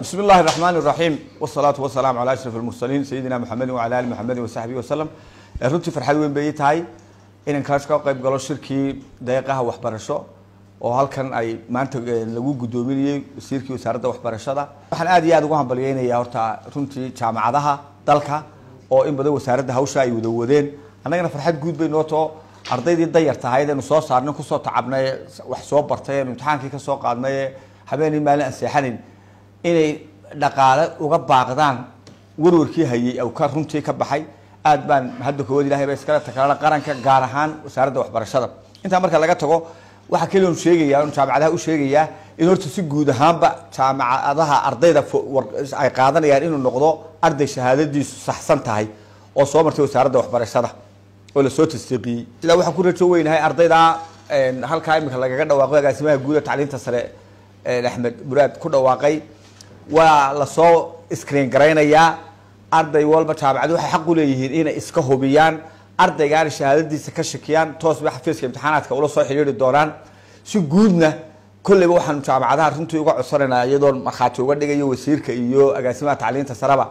bismi اllahi الرaحman الraحim wالsalaatu wasalam alى ashraf اlmursaliin sayidina mxamedi wala ali mxamedi wasaxbii wasalam eh, runtii farxad weyn bay ii tahay inan kaas qayb galo shirkii deeqaha waxbarasho oo halkan ay maanta eh, lagu guddoominayey wasiirkii wasaaradda waxbarashada waxaan aad iyo aad ugu hambalyeynayaa horta runtii jaamacadaha dalka oo in badan wasaaradda hawsha ay wada wadeen annagana farxad guud bay noo ardaydii dayarta ahayd soo saarnay kusoo tacabnay wax soo bartay eenu imtixaankii ka soo qaadnay habeenii maalin aan seexanin inay dhaqaale uga baaqdaan warwarkii hayey aw ka runtii ka baxay aad baan hadda koowaod ilahay ba iskala takaalana qaranka gaar ahaan wasaaradda waxbarashada intaa marka laga tago waxaa kelion sheegayaa on jaamacadaha u sheegayaa in horta si guud ahaanba jaamacadaha ardayda ay qaadanayaan inuu noqdo arday shahaadadiisu saxsan tahay oo soo martay wasaaradda waxbarashada oo lasoo tasdiiqiyey ilaa waxaan ku rajo weynahay ardaydaa halkaa imika lagaga dhawaaqo agaasimaha guuda tacliinta sare axmed muraad ku dhawaaqay waa lasoo screen garaynayaa arday walba jaamacad waxay xaq uleeyihiin inay iska hubiyaan ardaygaana shahaadadiisa ka shakiyaan toos bay xafiiska imtixaanaadka ula soo xidhiiri doonaan si guudna kolleyba waxaan jaamacadaha runtii uga codsanayna iyadoon markhaati uga dhigayo wasiirka iyo agaasimaha tacliinta saraba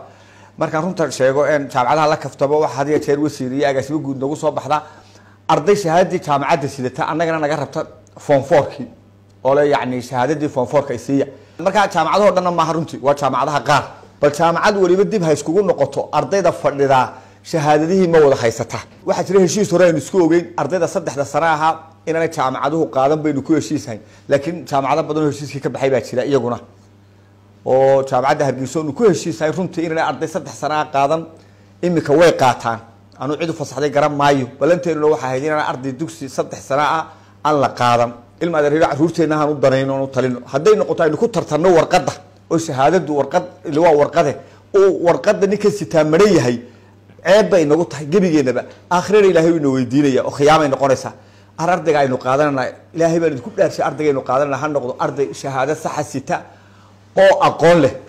markaan runta sheego n jaamacadaha la kaftabo wax hadiya jeer wasiir iyo agaasimo guud nagu soo baxda arday shahaadadii jaamacadda sidata annagana naga rabta foom foorkii oo yani shahaadadii foonfoorka isiiya markaa jaamacadahoo dhanna maaha runtii waa jaamacadaha qaar bal jaamacad weliba dib ha iskugu noqoto ardayda fadhidaa shahaadadihii ma wada haysata waxaa jira heshiis hore aynu isku ogeyn ardayda saddexda sane ahaa inaanay jaamacaduhu qaadan baynu ku heshiis laakiin jaamacado badanoo heshiiskii ka baxay baa jira iyaguna oo jaamacadda hargeysa nu ku heshiis runtii inaanay arday saddex sane ah qaadan iminka way qaataan anuu cidu fasaxday garan maayo balanteeduna waxaa ahayd inaana arday dugsi saddex sane ah aan la qaadan ilma adeer caruurteenna aanu danayno u talino hadday noqoto aynu ku tartanno warqadda oo shahaadadu warqad waa warqade uu warqadda ninkan sitaamaran yahay ceeb bay nagu tahay gebigeennaba aakhirana ilahay wuu ina weydiinaya oo khiyaamay noqonaysaa ar ardayga aynu qaadananaa ilaahay baan idinku dhaarshay aynu qaadanana ha noqdo arday shahaado saxa sita oo aqoon leh